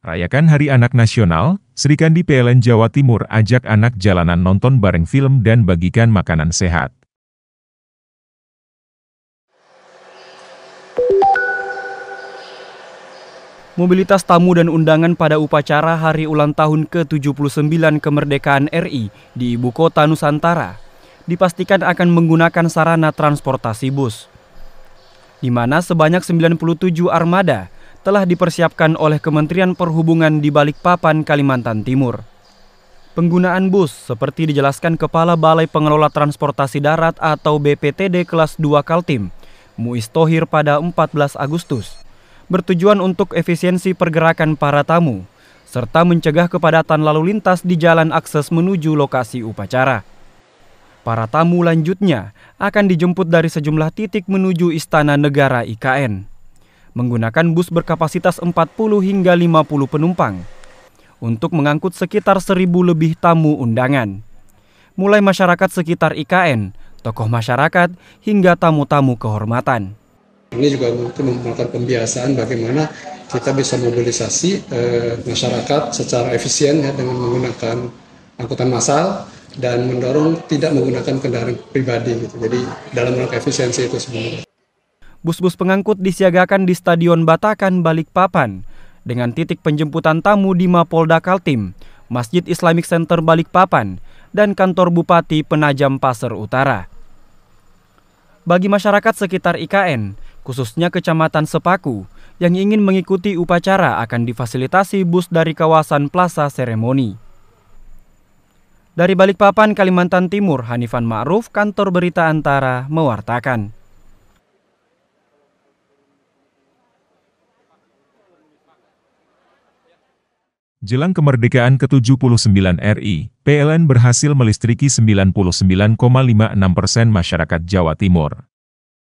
Rayakan Hari Anak Nasional, Serikandi PLN Jawa Timur ajak anak jalanan nonton bareng film dan bagikan makanan sehat. Mobilitas tamu dan undangan pada upacara hari ulang tahun ke-79 kemerdekaan RI di ibu kota Nusantara dipastikan akan menggunakan sarana transportasi bus. Di mana sebanyak 97 armada telah dipersiapkan oleh Kementerian Perhubungan di Balikpapan, Kalimantan Timur. Penggunaan bus, seperti dijelaskan Kepala Balai Pengelola Transportasi Darat atau BPTD kelas 2 Kaltim, Muiz Tohir pada 14 Agustus, bertujuan untuk efisiensi pergerakan para tamu, serta mencegah kepadatan lalu lintas di jalan akses menuju lokasi upacara. Para tamu lanjutnya akan dijemput dari sejumlah titik menuju Istana Negara IKN menggunakan bus berkapasitas 40 hingga 50 penumpang untuk mengangkut sekitar 1000 lebih tamu undangan. Mulai masyarakat sekitar IKN, tokoh masyarakat, hingga tamu-tamu kehormatan. Ini juga untuk melakukan pembiasaan bagaimana kita bisa mobilisasi eh, masyarakat secara efisien ya dengan menggunakan angkutan massal dan mendorong tidak menggunakan kendaraan pribadi gitu. Jadi dalam rangka efisiensi itu sebenarnya bus-bus pengangkut disiagakan di Stadion Batakan, Balikpapan, dengan titik penjemputan tamu di Mapolda Kaltim, Masjid Islamic Center Balikpapan, dan kantor Bupati Penajam Pasar Utara. Bagi masyarakat sekitar IKN, khususnya Kecamatan Sepaku, yang ingin mengikuti upacara akan difasilitasi bus dari kawasan Plaza Seremoni. Dari Balikpapan, Kalimantan Timur, Hanifan Ma'ruf, Kantor Berita Antara, mewartakan. Jelang kemerdekaan ke-79 RI, PLN berhasil melistriki 99,56 persen masyarakat Jawa Timur.